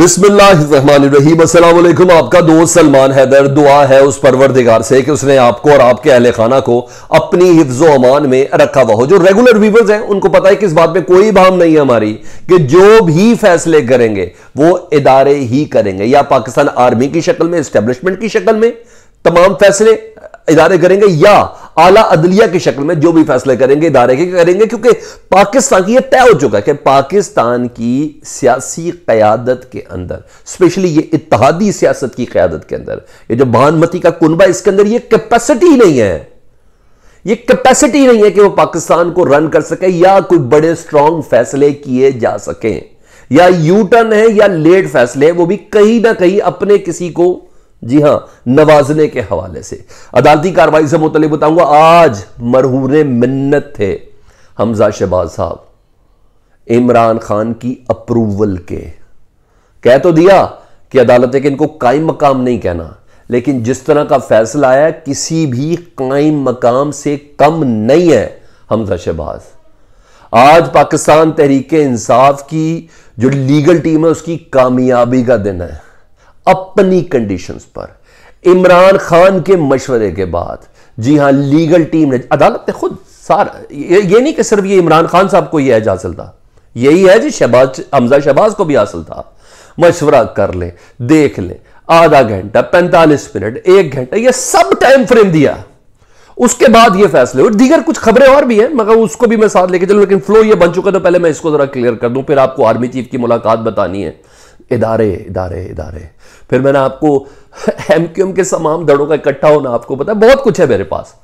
बिस्मिल्लाहिर्रहमानिर्रहीम अस्सलाम वालेकुम आपका दोस्त सलमान हैदर दुआ है उस परवरदिगार से कि उसने आपको और आपके अहल खाना को अपनी हिफ्जो अमान में रखा हुआ हो जो रेगुलर व्यूवर्स हैं उनको पता है कि इस बात में कोई भाव नहीं है हमारी कि जो भी फैसले करेंगे वो इदारे ही करेंगे या पाकिस्तान आर्मी की शक्ल में इस्टेब्लिशमेंट की शक्ल में तमाम फैसले इदारे करेंगे या आला अदलिया की शक्ल में जो भी फैसले करेंगे इदारे के करेंगे क्योंकि पाकिस्तान की यह तय हो चुका है कि पाकिस्तान की सियासी क्यादत के अंदर स्पेशली ये इतिहादी सियासत की क्यादत के अंदर ये जो भानमती का कुनबा इसके अंदर ये कैपेसिटी नहीं है ये कैपेसिटी नहीं है कि वो पाकिस्तान को रन कर सके या कोई बड़े स्ट्रांग फैसले किए जा सकें या यू टर्न है या लेट फैसले है वो भी कहीं ना कहीं अपने किसी को जी हां नवाजने के हवाले से अदालती कार्रवाई से मुतल बताऊंगा आज मरहूर मिन्नत थे हमजा शहबाज साहब इमरान खान की अप्रूवल के कह तो दिया कि अदालत है कि इनको कायम मकाम नहीं कहना लेकिन जिस तरह का फैसला आया किसी भी कायम मकाम से कम नहीं है हमजा शहबाज आज पाकिस्तान तहरीक इंसाफ की जो लीगल टीम है उसकी कामयाबी का दिन है अपनी कंडीशंस पर इमरान खान के मशवरे के बाद जी हां लीगल टीम ने अदालत ने खुद सारा ये, ये नहीं कि सिर्फ ये इमरान खान साहब को यह एज हासिल था यही है जी शहबाज हमजा शहबाज को भी हासिल था मशवरा कर ले देख ले आधा घंटा पैंतालीस मिनट एक घंटा यह सब टाइम फ्रेम दिया उसके बाद ये फैसले और दीगर कुछ खबरें और भी हैं मगर उसको भी मैं साथ लेके चलू लेकिन फ्लो ये बन चुका तो पहले मैं इसको जरा क्लियर कर दूं फिर आपको आर्मी चीफ की मुलाकात बतानी है इदारे इदारे इदारे फिर मैंने आपको एम के तमाम दड़ों का इकट्ठा होना आपको पता है बहुत कुछ है मेरे पास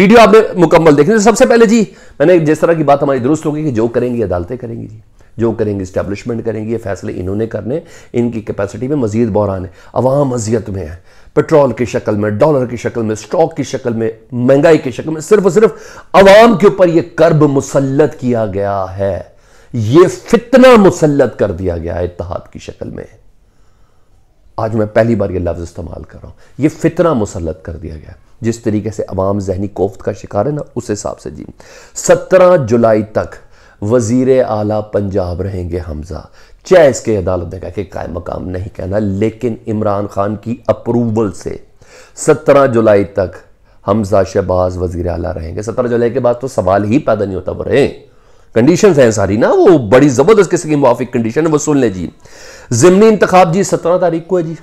वीडियो आपने मुकम्मल देखने सबसे पहले जी मैंने जिस तरह की बात हमारी दुरुस्त होगी कि जो करेंगी अदालतें करेंगी जी जो करेंगे इस्टेब्लिशमेंट करेंगी ये फैसले इन्होंने करने इनकी कैपेसिटी में मजीद बहरान है अवाम मजियत में है पेट्रोल की शक्ल में डॉलर की शक्ल में स्टॉक की शक्ल में महंगाई की शक्ल में सिर्फ और सिर्फ अवाम के ऊपर यह कर्ब मुसलत किया गया है ये फितना मुसलत कर दिया गया है इतिहाद की शक्ल में आज मैं पहली बार ये लफ्ज़ इस्तेमाल कर रहा हूँ ये फितना मुसलत कर दिया गया जिस तरीके से अवाम जहनी कोफ्त का शिकार है ना उस हिसाब से जी सत्रह जुलाई तक वजीर आला पंजाब रहेंगे हमजा चाहे इसके अदालत ने कहा कि कायम मकाम नहीं कहना लेकिन इमरान खान की अप्रूवल से सत्रह जुलाई तक हमजा शहबाज वजीर अला रहेंगे सत्रह जुलाई के बाद तो सवाल ही पैदा नहीं होता वो रहे कंडीशन है सारी ना वो बड़ी ज़बरदस्त किसी की मुआफिक कंडीशन है वो सुन लें जी ज़मनी इंतखब जी सत्रह तारीख को है जी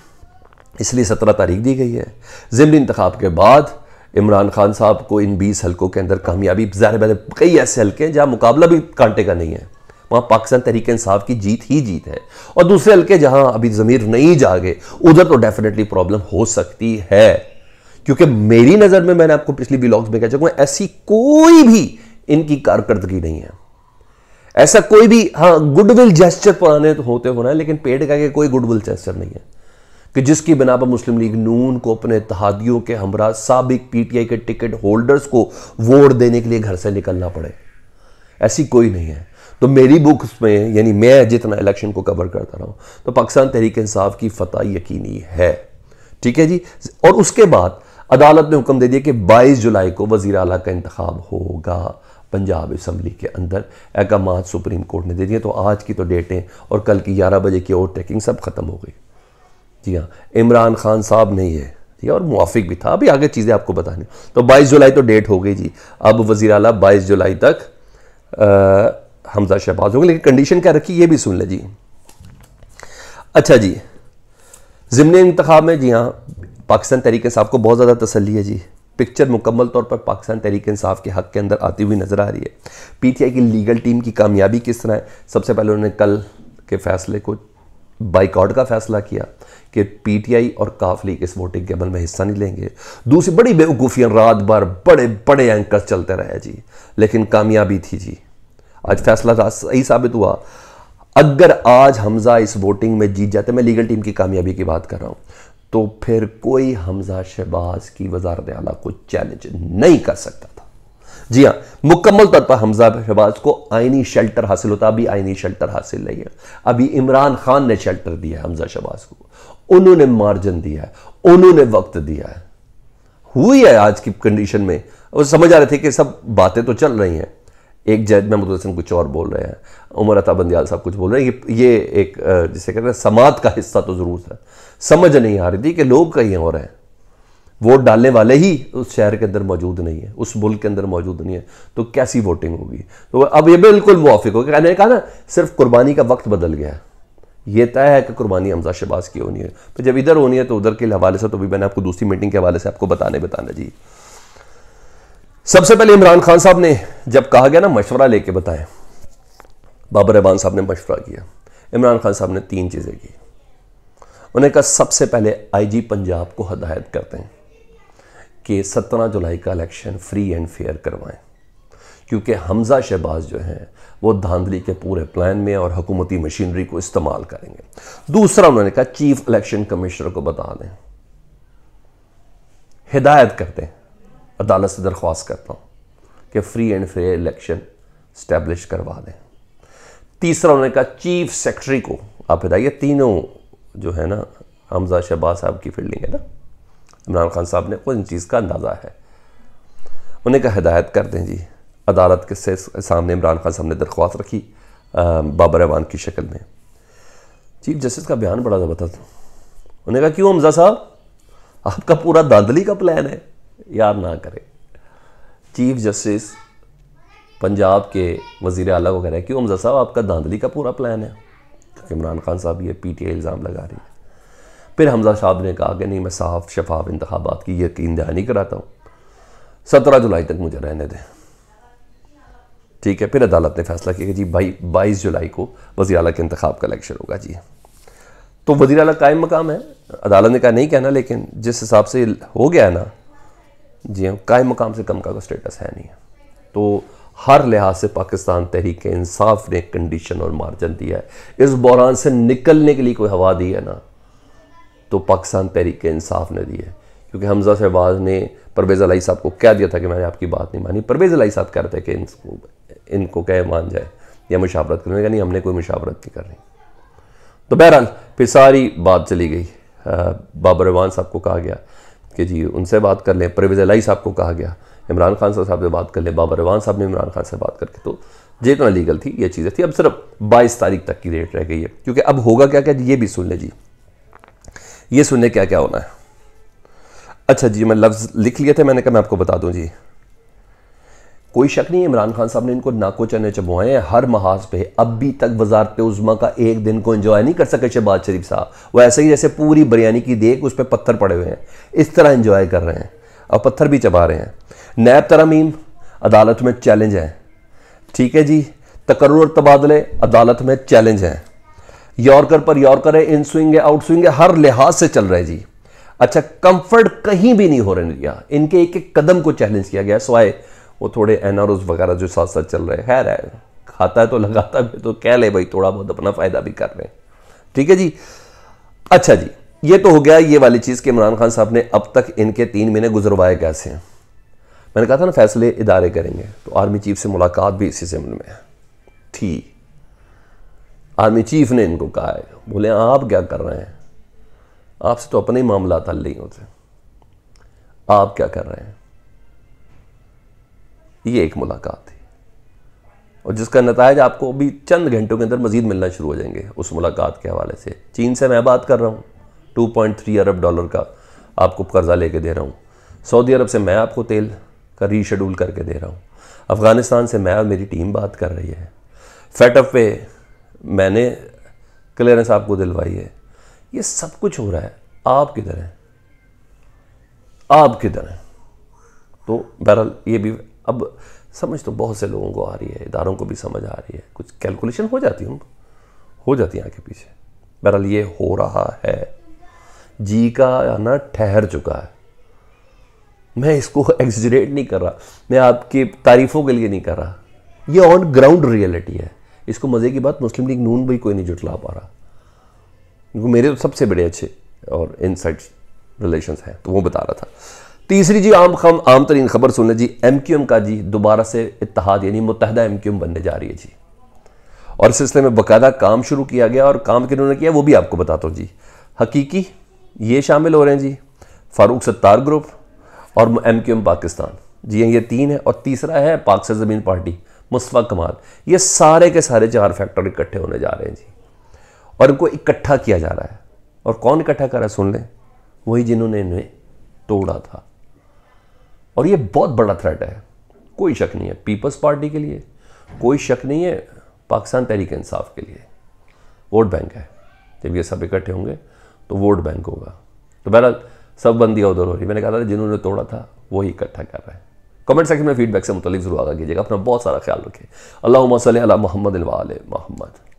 इसलिए सत्रह तारीख दी गई है ज़मनी इंतखब के बाद इमरान खान साहब को इन बीस हल्कों के अंदर कामयाबी ज़ाहिर बहुत कई ऐसे हल्के हैं जहाँ मुकाबला भी कांटे का नहीं है वहाँ पाकिस्तान तहरीक इंसाफ की जीत ही जीत है और दूसरे हल्के जहाँ अभी ज़मीर नहीं जागे उधर तो डेफिनेटली प्रॉब्लम हो सकती है क्योंकि मेरी नज़र में मैंने आपको पिछली ब्लॉग्स में कह चुका हूँ ऐसी कोई भी इनकी कारकर्दगी नहीं है ऐसा कोई भी हाँ गुडविल जेस्चर पुराने तो होते होना है लेकिन पेट का के कोई गुडविल जेस्चर नहीं है कि जिसकी बिना पर मुस्लिम लीग नून को अपने तहादियों के हमरा सबक पीटीआई के टिकट होल्डर्स को वोट देने के लिए घर से निकलना पड़े ऐसी कोई नहीं है तो मेरी बुक्स में यानी मैं जितना इलेक्शन को कवर करता रहा हूं तो पाकिस्तान तहरीक इंसाफ की फतह यकीनी है ठीक है जी और उसके बाद अदालत ने हुक्म दे दिया कि 22 जुलाई को वजीर अला का इंतखब होगा पंजाब असम्बली के अंदर अहकाम सुप्रीम कोर्ट ने दे दिए तो आज की तो डेटें और कल की ग्यारह बजे की ओवर टेकिंग सब ख़त्म हो गई जी हाँ इमरान खान साहब नहीं है ठीक है और मुआफिक भी था अभी आगे चीज़ें आपको बतानी तो बाईस जुलाई तो डेट हो गई जी अब वजी अला बाईस जुलाई तक आ, हमजा शहबाज होंगे लेकिन कंडीशन क्या रखी ये भी सुन लें जी अच्छा जी ज़मन इंतखा में जी हाँ पाकिस्तान तरीके साहब को बहुत ज़्यादा तसली है जी पिक्चर मुकम्मल तौर पर पाकिस्तान तहरीक इंसाफ के हक़ के अंदर आती हुई नज़र आ रही है पीटीआई की लीगल टीम की कामयाबी किस तरह है सबसे पहले उन्होंने कल के फैसले को बाइकआउट का फैसला किया कि पीटीआई और काफ लीग इस वोटिंग के अमल में हिस्सा नहीं लेंगे दूसरी बड़ी बेवकूफ़ियाँ रात भर बड़े बड़े एंकर चलते रहे जी लेकिन कामयाबी थी जी आज फैसला सही साबित हुआ अगर आज हमजा इस वोटिंग में जीत जाते मैं लीगल टीम की कामयाबी की बात कर रहा हूँ तो फिर कोई हमजा शहबाज की वजारत आला को चैलेंज नहीं कर सकता था जी हाँ मुकम्मल तौर पर हमजा शहबाज को आईनी शेल्टर हासिल होता अभी आइनी शेल्टर हासिल नहीं है अभी इमरान खान ने शेल्टर दिया है हमजा शहबाज को उन्होंने मार्जिन दिया है उन्होंने वक्त दिया है हुई है आज की कंडीशन में वो समझ आ रहे थे कि सब बातें तो चल रही हैं एक जज महमूद हसन कुछ और बोल रहे हैं उमर अता बंदियाल साहब कुछ बोल रहे हैं ये ये एक जिसे कहते हैं समाज का हिस्सा तो ज़रूर था समझ नहीं आ रही थी कि लोग कहीं और हैं वोट डालने वाले ही उस शहर के अंदर मौजूद नहीं है उस मुल्क के अंदर मौजूद नहीं है तो कैसी वोटिंग होगी तो अब ये बिल्कुल मुआफिक हो गया मैंने कहा ना सिर्फ कुर्बानी का वक्त बदल गया है ये तय है कि कुर्बानी हमजा शबाज की होनी है तो जब इधर होनी है तो उधर के हवाले से तो भी मैंने आपको दूसरी मीटिंग के हवाले से आपको बताने बताना जी सबसे पहले इमरान खान साहब ने जब कहा गया ना मशवरा लेके बताएं बाबर रहमान साहब ने मशवरा किया इमरान खान साहब ने तीन चीज़ें की उन्हें कहा सबसे पहले आईजी पंजाब को हदायत करते हैं कि सत्रह जुलाई का इलेक्शन फ्री एंड फेयर करवाएं क्योंकि हमजा शहबाज जो हैं वो धांधली के पूरे प्लान में और हुकूमती मशीनरी को इस्तेमाल करेंगे दूसरा उन्होंने कहा चीफ इलेक्शन कमिश्नर को बता दें हिदायत कर दें अदालत से दरख्वास्त करता हूँ कि free and fair election establish करवा दें तीसरा उन्होंने कहा चीफ सेक्रेटरी को आप बताइए तीनों जो है ना हमजा शहबाज साहब की फील्डिंग है ना इमरान खान साहब ने खुद इन चीज़ का अंदाज़ा है उन्हें कहा हिदायत कर दें जी अदालत के से सामने इमरान खान साहब ने दरख्वास्त रखी बाबर अवान की शक्ल में चीफ जस्टिस का बयान बड़ा ज़बरदस्त उन्हें कहा क्यों हमजा साहब आपका पूरा दादली का प्लान है याद ना करें चीफ जस्टिस पंजाब के वज़ी अला को कह रहे हैं कि हमजा साहब आपका धांधली का पूरा प्लान है क्योंकि इमरान खान साहब ये पी टी आई इल्ज़ाम लगा रही है फिर हमजा साहब ने कहा कि नहीं मैं साफ शफाफ इंतबात की यकीन दहानी कराता हूँ सत्रह जुलाई तक मुझे रहने दें ठीक है फिर अदालत ने फैसला किया कि जी भाई बाईस जुलाई को वजी अला के इंतब का इलेक्शन होगा जी तो वजी अला कायम मकाम है अदालत ने कहा नहीं कहना लेकिन जिस हिसाब से हो गया है ना जी हाँ कायम मकाम से कम का कोई स्टेटस है नहीं तो हर लिहाज से पाकिस्तान तहरीक इंसाफ ने कंडीशन और मार्जन दिया है इस बहरान से निकलने के लिए कोई हवा दी है ना तो पाकिस्तान तहरीक इंसाफ ने दी है क्योंकि हमजा शहबाज ने परवेज़ अलाई साहब को कह दिया था कि मैंने आपकी बात नहीं मानी परवेज़ अलाई साहब कह रहे थे कि इनको इनको कह मान जाए या मुशावरत करने का नहीं हमने कोई मुशावरत नहीं करनी तो बहरहाल फिर सारी बात चली गई बाबर रवान साहब को कहा गया कि जी उनसे बात कर लें परवेज़ अलाई साहब को कहा गया इमरान खान साहब से बात कर लें बाबर रवान साहब ने इमरान खान से बात करके तो जितना लीगल थी ये चीज़ें थी अब सिर्फ बाईस तारीख तक की डेट रह गई है क्योंकि अब होगा क्या क्या ये भी सुन लें जी ये सुन लें क्या क्या होना है अच्छा जी मैं लफ्ज़ लिख लिए थे मैंने कहा मैं आपको बता दूँ जी कोई शक नहीं इमरान खान साहब ने इनको नाको चने चबोए हैं हर महाज पे अभी तक वजारत उजमा का एक दिन को इंजॉय नहीं कर सके शहबाज शरीफ साहब वो ऐसे ही जैसे पूरी बिरयानी की देख उस पर पत्थर पड़े हुए हैं इस तरह इंजॉय कर रहे हैं और पत्थर भी चबा रहे हैं नैब तरमीम अदालत में चैलेंज है ठीक है जी तकर और तबादले अदालत में चैलेंज है यॉर्कर पर यॉर्कर है इन स्विंग है आउट स्विंग है हर लिहाज से चल रहे जी अच्छा कंफर्ट कहीं भी नहीं हो रहे दिया इनके एक एक कदम को चैलेंज किया गया सवाए वो थोड़े एन वगैरह जो साथ साथ चल रहे हैं खैर है खाता है तो लगाता भी तो कह ले भाई थोड़ा बहुत अपना फ़ायदा भी कर रहे हैं ठीक है जी अच्छा जी ये तो हो गया ये वाली चीज़ कि इमरान खान साहब ने अब तक इनके तीन महीने गुजरवाए कैसे हैं मैंने कहा था ना फैसले इदारे करेंगे तो आर्मी चीफ से मुलाकात भी इसी जमन में थी आर्मी चीफ ने इनको कहा है बोले आप क्या कर रहे हैं आपसे तो अपने ही मामला हल नहीं होते आप क्या कर रहे हैं ये एक मुलाकात थी और जिसका नतज आपको अभी चंद घंटों के अंदर मजीद मिलना शुरू हो जाएंगे उस मुलाकात के हवाले से चीन से मैं बात कर रहा हूँ 2.3 अरब डॉलर का आपको कर्ज़ा लेके दे रहा हूँ सऊदी अरब से मैं आपको तेल का रीशेड्यूल करके दे रहा हूँ अफ़गानिस्तान से मैं और मेरी टीम बात कर रही है फैटअप पे मैंने क्लियरेंस आपको दिलवाई है ये सब कुछ हो रहा है आप किधर हैं आप किधर हैं तो बहरहाल ये भी अब समझ तो बहुत से लोगों को आ रही है इदारों को भी समझ आ रही है कुछ कैलकुलेशन हो जाती है हो जाती है आगे पीछे बहरहाल ये हो रहा है जी का आना ठहर चुका है मैं इसको एग्जरेट नहीं कर रहा मैं आपकी तारीफ़ों के लिए नहीं कर रहा ये ऑन ग्राउंड रियलिटी है इसको मज़े की बात मुस्लिम लीग नून भी कोई नहीं जुटला पा रहा क्योंकि मेरे तो सबसे बड़े अच्छे और इनसाइड रिलेशंस हैं तो वो बता रहा था तीसरी जी आम खम आम तरीन खबर सुन जी एम क्यू एम का जी दोबारा से इतिहाद यानी मुतहदा एम क्यू एम बनने जा रही है जी और इस सिलसिले में बाकायदा काम शुरू किया गया और काम किन्होंने किया वो भी आपको बताता हूँ जी हकीकी ये शामिल हो रहे हैं जी फारूक सत्तार ग्रुप और एम क्यू एम पाकिस्तान जी ये तीन है और तीसरा है पाक से ज़मीन पार्टी मुस्तफ़ा कमाल ये सारे के सारे चार फैक्टर इकट्ठे होने जा रहे हैं जी और इनको इकट्ठा किया जा रहा है और कौन इकट्ठा कर रहा है सुन लें वही जिन्होंने इन्हें तोड़ा था और ये बहुत बड़ा थ्रेट है कोई शक नहीं है पीपल्स पार्टी के लिए कोई शक नहीं है पाकिस्तान तहरीक इंसाफ के लिए वोट बैंक है जब ये सब इकट्ठे होंगे तो वोट बैंक होगा तो बहरहाल सब बंदियाँ उधर हो रही मैंने कहा था जिन्होंने तोड़ा था वही इकट्ठा कर रहा है कमेंट सेक्शन में फीडबैक से मुतलिक जरूर आगा कीजिएगा अपना बहुत सारा ख्याल रखें अल्लाह अला मोहम्मद मोहम्मद